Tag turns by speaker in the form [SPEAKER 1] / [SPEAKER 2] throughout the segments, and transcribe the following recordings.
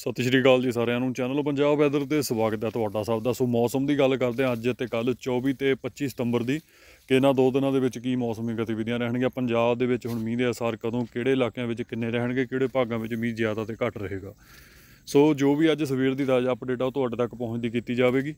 [SPEAKER 1] ਸਤਿ ਸ਼੍ਰੀ ਅਕਾਲ ਜੀ ਸਾਰਿਆਂ ਨੂੰ ਚੈਨਲ ਪੰਜਾਬ ਵੈਦਰ ਤੇ ਸਵਾਗਤ ਹੈ ਤੁਹਾਡਾ ਸਭ ਦਾ ਸੋ ਮੌਸਮ ਦੀ ਗੱਲ ਕਰਦੇ ਹਾਂ ਅੱਜ ਤੇ ਕੱਲ 24 ਤੇ 25 ਸਤੰਬਰ ਦੀ ਕਿ ਇਹਨਾਂ ਦੋ ਦਿਨਾਂ ਦੇ ਵਿੱਚ ਕੀ ਮੌਸਮੀ ਗਤੀਵਿਧੀਆਂ ਰਹਿਣਗੀਆਂ ਪੰਜਾਬ ਦੇ ਵਿੱਚ ਹੁਣ ਮੀਂਹ ਦੇ ਅਸਰ ਕਦੋਂ ਕਿਹੜੇ ਇਲਾਕਿਆਂ ਵਿੱਚ ਕਿੰਨੇ ਰਹਿਣਗੇ ਕਿਹੜੇ ਭਾਗਾਂ ਵਿੱਚ ਮੀਂਹ ਜ਼ਿਆਦਾ ਤੇ ਘੱਟ ਰਹੇਗਾ ਸੋ ਜੋ ਵੀ ਅੱਜ ਸਵੇਰ ਦੀ ਤਾਜ਼ਾ ਅਪਡੇਟ ਆ ਉਹ ਤੁਹਾਡੇ ਤੱਕ ਪਹੁੰਚਦੀ ਕੀਤੀ ਜਾਵੇਗੀ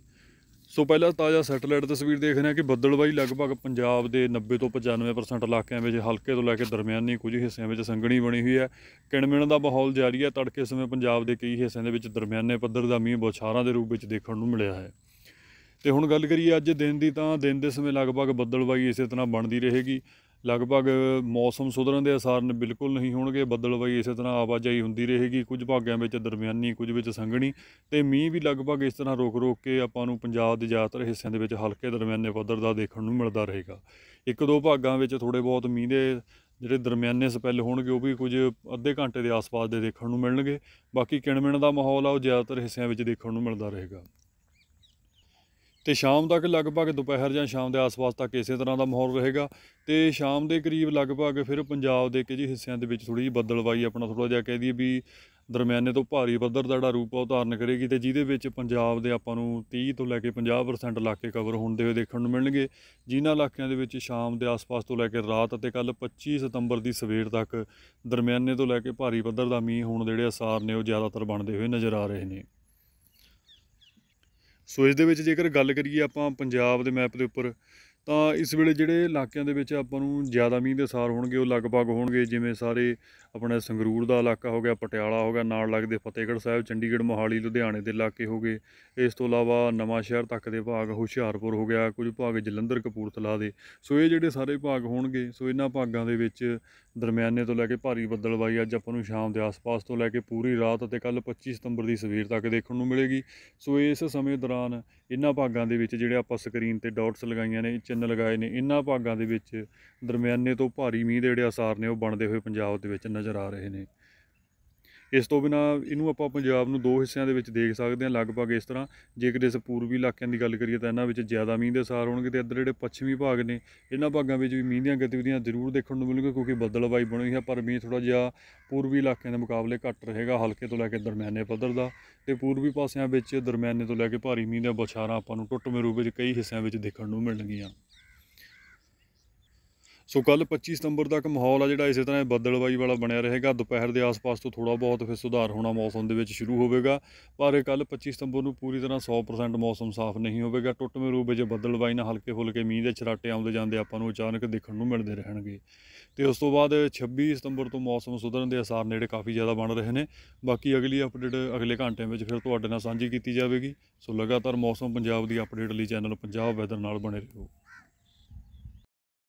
[SPEAKER 1] ਸੋ ਪਹਿਲਾਂ ਤਾਜ਼ਾ ਸੈਟਲਾਈਟ ਤਸਵੀਰ ਦੇਖ ਰਹੇ ਹਾਂ ਕਿ ਬੱਦਲਬਾਈ ਲਗਭਗ ਪੰਜਾਬ ਦੇ 90 ਤੋਂ 95% ਇਲਾਕਿਆਂ ਵਿੱਚ ਹਲਕੇ ਤੋਂ ਲੈ ਕੇ ਦਰਮਿਆਨੀ ਕੁਝ ਹਿੱਸਿਆਂ ਵਿੱਚ ਸੰਘਣੀ ਬਣੀ ਹੋਈ ਹੈ ਕਿਣਮਿਣ ਦਾ ਮਾਹੌਲ ਜਾਰੀ ਹੈ ਤੜਕੇ ਸਮੇਂ ਪੰਜਾਬ ਦੇ ਕਈ ਹਿੱਸਿਆਂ ਦੇ ਵਿੱਚ ਦਰਮਿਆਨੇ ਪੱਧਰ ਦਾ ਮੀਂਹ ਬੁਛਾਰਾਂ ਦੇ ਰੂਪ ਵਿੱਚ ਦੇਖਣ ਨੂੰ ਮਿਲਿਆ ਹੈ ਤੇ ਹੁਣ ਗੱਲ ਕਰੀਏ ਅੱਜ ਦਿਨ ਦੀ ਤਾਂ ਦਿਨ ਦੇ ਸਮੇਂ ਲਗਭਗ ਬੱਦਲਬਾਈ ਇਸੇ ਤਰ੍ਹਾਂ ਬਣਦੀ ਰਹੇਗੀ ਲਗਭਗ ਮੌਸਮ ਸੁਧਰਨ ਦੇ ਅਸਾਰ ਨੇ ਬਿਲਕੁਲ ਨਹੀਂ ਹੋਣਗੇ ਬੱਦਲ ਵਈ ਇਸੇ ਤਰ੍ਹਾਂ ਆਵਾਜਾਈ ਹੁੰਦੀ ਰਹੇਗੀ ਕੁਝ ਭਾਗਾਂ ਵਿੱਚ ਦਰਮਿਆਨੀ ਕੁਝ ਵਿੱਚ ਸੰਘਣੀ ਤੇ ਮੀਂਹ ਵੀ ਲਗਭਗ ਇਸ ਤਰ੍ਹਾਂ ਰੋਕ-ਰੋਕ ਕੇ ਆਪਾਂ ਨੂੰ ਪੰਜਾਬ ਦੇ ਜ਼ਿਆਦਾਤਰ ਹਿੱਸਿਆਂ ਦੇ ਵਿੱਚ ਹਲਕੇ ਦਰਮਿਆਨੇ ਪੱਧਰ ਦਾ ਦੇਖਣ ਨੂੰ ਮਿਲਦਾ ਰਹੇਗਾ ਇੱਕ ਦੋ ਭਾਗਾਂ ਵਿੱਚ ਥੋੜੇ ਬਹੁਤ ਮੀਂਹ ਦੇ ਜਿਹੜੇ ਦਰਮਿਆਨੇ ਸਪੈਲ ਹੋਣਗੇ ਉਹ ਵੀ ਕੁਝ ਅੱਧੇ ਘੰਟੇ ਦੇ ਆਸ-ਪਾਸ ਦੇ ਦੇਖਣ ਨੂੰ ਮਿਲਣਗੇ ਬਾਕੀ ਕਿਣਮਿਣ ਦਾ ਮਾਹੌਲ ਆ ਉਹ ਜ਼ਿਆਦਾਤਰ ਹਿੱਸਿਆਂ ਵਿੱਚ ਦੇਖਣ ਨੂੰ ਮਿਲਦਾ ਰਹੇਗਾ ਤੇ ਸ਼ਾਮ ਤੱਕ ਲਗਭਗ ਦੁਪਹਿਰ ਜਾਂ ਸ਼ਾਮ ਦੇ ਆਸ-ਪਾਸ ਤੱਕ ਇਸੇ ਤਰ੍ਹਾਂ ਦਾ ਮਾਹੌਲ ਰਹੇਗਾ ਤੇ ਸ਼ਾਮ ਦੇ ਕਰੀਬ ਲਗਭਗ ਫਿਰ ਪੰਜਾਬ ਦੇ ਕੁਝ ਹਿੱਸਿਆਂ ਦੇ ਵਿੱਚ ਥੋੜੀ ਜਿਹੀ ਬੱਦਲਵਾਈ ਆਪਣਾ ਥੋੜਾ ਜਿਹਾ ਕਹਿ ਦਈਏ ਵੀ ਦਰਮਿਆਨੇ ਤੋਂ ਭਾਰੀ ਪੱਧਰ ਦਾ ਜਿਹੜਾ ਰੂਪ ਆ ਧਾਰਨ ਕਰੇਗੀ ਤੇ ਜਿਹਦੇ ਵਿੱਚ ਪੰਜਾਬ ਦੇ ਆਪਾਂ ਨੂੰ 30 ਤੋਂ ਲੈ ਕੇ 50% ਇਲਾਕੇ ਕਵਰ ਹੁੰਦੇ ਹੋਏ ਦੇਖਣ ਨੂੰ ਮਿਲਣਗੇ ਜਿਨ੍ਹਾਂ ਇਲਾਕਿਆਂ ਦੇ ਵਿੱਚ ਸ਼ਾਮ ਦੇ ਆਸ-ਪਾਸ ਤੋਂ ਲੈ ਕੇ ਰਾਤ ਅਤੇ ਕੱਲ 25 ਸਤੰਬਰ ਦੀ ਸਵੇਰ ਤੱਕ ਦਰਮਿਆਨੇ ਤੋਂ ਲੈ ਕੇ ਭਾਰੀ ਪੱਧਰ ਦਾ ਮੀਂਹ ਹੋਣ ਦੇ ਜਿਹੜੇ ਅਸਾਰ ਨੇ ਉਹ ਜ਼ਿਆਦਾਤਰ ਬਣਦੇ ਹੋਏ ਨਜ਼ਰ ਆ ਰਹੇ ਨੇ ਸੋ ਇਸ ਦੇ ਵਿੱਚ ਜੇਕਰ ਗੱਲ ਕਰੀਏ ਆਪਾਂ ਪੰਜਾਬ ਦੇ ਮੈਪ ਦੇ ਉੱਪਰ ਤਾਂ ਇਸ ਵੇਲੇ ਜਿਹੜੇ ਇਲਾਕਿਆਂ ਦੇ ਵਿੱਚ ਆਪਾਂ ਨੂੰ ਜ਼ਿਆਦਾ ਮੀਂਹ ਦੇ ਸਾਰ ਹੋਣਗੇ ਉਹ ਲਗਭਗ ਹੋਣਗੇ ਜਿਵੇਂ ਸਾਰੇ ਆਪਣੇ ਸੰਗਰੂਰ ਦਾ ਇਲਾਕਾ ਹੋ ਗਿਆ ਪਟਿਆਲਾ ਹੋ ਗਿਆ ਨਾਲ ਲੱਗਦੇ ਫਤਿਹਗੜ੍ਹ ਸਾਹਿਬ ਚੰਡੀਗੜ੍ਹ ਮੋਹਾਲੀ ਲੁਧਿਆਣੇ ਦੇ ਇਲਾਕੇ ਹੋ ਗਏ ਇਸ ਤੋਂ ਇਲਾਵਾ ਨਵਾਂ ਸ਼ਹਿਰ ਤੱਕ ਦੇ ਭਾਗ ਹੁਸ਼ਿਆਰਪੁਰ ਹੋ ਗਿਆ ਕੁਝ ਭਾਗ ਜਲੰਧਰ ਕਪੂਰਥਲਾ ਦੇ ਸੋ ਇਹ ਜਿਹੜੇ ਸਾਰੇ ਭਾਗ ਹੋਣਗੇ ਸੋ ਇਹਨਾਂ ਭਾਗਾਂ ਦੇ ਵਿੱਚ ਦਰਮਿਆਨੇ ਤੋਂ ਲੈ ਕੇ ਭਾਰੀ ਬੱਦਲਬਾਈ ਅੱਜ ਆਪਾਂ ਨੂੰ ਸ਼ਾਮ ਦੇ ਆਸ-ਪਾਸ ਤੋਂ ਲੈ ਕੇ ਪੂਰੀ ਰਾਤ ਅਤੇ ਕੱਲ 25 ਸਤੰਬਰ ਦੀ ਸਵੇਰ ਤੱਕ ਦੇਖਣ ਨੂੰ ਮਿਲੇਗੀ ਸੋ ਇਸ ਸਮੇਂ ਦੌਰਾਨ ਇਹਨਾਂ ਭਾਗਾਂ ਦੇ ਵਿੱਚ ਜਿਹੜੇ ਆਪਾਂ ਸਕਰੀਨ ਤੇ ਡਾਟਸ ਲਗਾਈਆਂ ਨੇ ਚਿੰਨ ਲਗਾਏ ਨੇ ਇਨ੍ਹਾਂ ਭਾਗਾਂ ਦੇ ਵਿੱਚ ਦਰਮਿਆਨੇ ਤੋਂ ਭਾਰੀ ਮੀਂਹ ਦੇ ਜਿਹੜੇ ਆਸਾਰ ਨੇ ਉਹ ਬਣਦੇ ਹੋਏ ਪੰਜਾਬ ਦੇ ਵਿੱਚ ਨਜ਼ਰ ਆ ਰਹੇ ਨੇ ਇਸ ਤੋਂ ਬਿਨਾ ਇਹਨੂੰ ਆਪਾਂ ਪੰਜਾਬ ਨੂੰ ਦੋ ਹਿੱਸਿਆਂ ਦੇ ਵਿੱਚ ਦੇਖ ਸਕਦੇ ਹਾਂ ਲਗਭਗ ਇਸ ਤਰ੍ਹਾਂ ਜੇਕਰ ਇਸ ਪੂਰਬੀ ਇਲਾਕਿਆਂ ਦੀ ਗੱਲ ਕਰੀਏ ਤਾਂ ਇਹਨਾਂ ਵਿੱਚ ਜ਼ਿਆਦਾ ਮੀਂਹ ਦੇ ਸਾਰ ਹੋਣਗੇ ਤੇ ਇੱਧਰ ਜਿਹੜੇ ਪੱਛਮੀ ਭਾਗ ਨੇ ਇਹਨਾਂ ਭਾਗਾਂ ਵਿੱਚ ਵੀ ਮੀਂਹ ਦੀਆਂ ਗਤੀਵਿਧੀਆਂ ਜ਼ਰੂਰ ਦੇਖਣ ਨੂੰ ਮਿਲਣਗੀਆਂ ਕਿਉਂਕਿ ਬੱਦਲਬਾਈ ਬਣੀ ਹੋਈ ਹੈ ਪਰ ਮੀਂਹ ਥੋੜਾ ਜਿਹਾ ਪੂਰਬੀ ਇਲਾਕਿਆਂ ਦੇ ਮੁਕਾਬਲੇ ਘੱਟ ਰਹੇਗਾ ਹਲਕੇ ਤੋਂ ਲੈ ਕੇ ਦਰਮਿਆਨੇ ਪੱਧਰ ਦਾ ਤੇ ਪੂਰਬੀ ਪਾਸਿਆਂ ਵਿੱਚ ਦਰਮਿਆਨੇ ਤੋਂ ਲੈ ਕੇ ਭਾਰੀ ਮੀਂਹ ਦੀਆਂ ਬਛਾਰਾਂ ਆਪਾਂ ਨੂੰ ਟੁੱਟਵੇਂ ਰੂਪ ਵਿੱਚ ਕਈ ਹਿੱਸਿਆਂ ਵਿੱਚ ਦੇਖਣ ਨੂੰ ਮਿਲਣਗੀਆਂ ਸੋ ਕੱਲ 25 ਸਤੰਬਰ ਤੱਕ ਮਾਹੌਲ ਆ ਜਿਹੜਾ ਇਸੇ ਤਰ੍ਹਾਂ ਬੱਦਲਬਾਈ ਵਾਲਾ ਬਣਿਆ ਰਹੇਗਾ ਦੁਪਹਿਰ ਦੇ ਆਸ-ਪਾਸ ਤੋਂ ਥੋੜਾ ਬਹੁਤ ਫਿਰ ਸੁਧਾਰ ਹੋਣਾ ਮੌਸਮ ਦੇ ਵਿੱਚ ਸ਼ੁਰੂ ਹੋਵੇਗਾ ਪਰ ਕੱਲ 25 ਸਤੰਬਰ ਨੂੰ ਪੂਰੀ ਤਰ੍ਹਾਂ 100% ਮੌਸਮ ਸਾਫ਼ ਨਹੀਂ ਹੋਵੇਗਾ ਟੁੱਟਵੇਂ ਰੂਪ ਵਿੱਚ ਬੱਦਲਬਾਈ ਨਾਲ ਹਲਕੇ ਫੁਲਕੇ ਮੀਂਹ ਦੇ ਛਰਾਟੇ ਆਉਂਦੇ ਜਾਂਦੇ ਆਪਾਂ ਨੂੰ ਅਚਾਨਕ ਦੇਖਣ ਨੂੰ ਮਿਲਦੇ ਰਹਿਣਗੇ ਤੇ ਉਸ ਤੋਂ ਬਾਅਦ 26 ਸਤੰਬਰ ਤੋਂ ਮੌਸਮ ਸੁਧਰਨ ਦੇ ਅਸਾਰ ਨੇੜੇ ਕਾਫੀ ਜ਼ਿਆਦਾ ਬਣ ਰਹੇ ਨੇ ਬਾਕੀ ਅਗਲੀ ਅਪਡੇਟ ਅਗਲੇ ਘੰਟੇ ਵਿੱਚ ਫਿਰ ਤੁਹਾਡੇ ਨਾਲ ਸਾਂਝੀ ਕੀਤੀ ਜਾਵੇਗੀ ਸੋ ਲਗਾਤਾਰ ਮੌਸਮ ਪੰਜਾਬ ਦੀ ਅਪਡੇਟ ਲਈ ਚੈਨਲ ਪੰਜਾਬ ਵੈਦਰ ਨਾਲ ਬਣੇ ਰਹੋ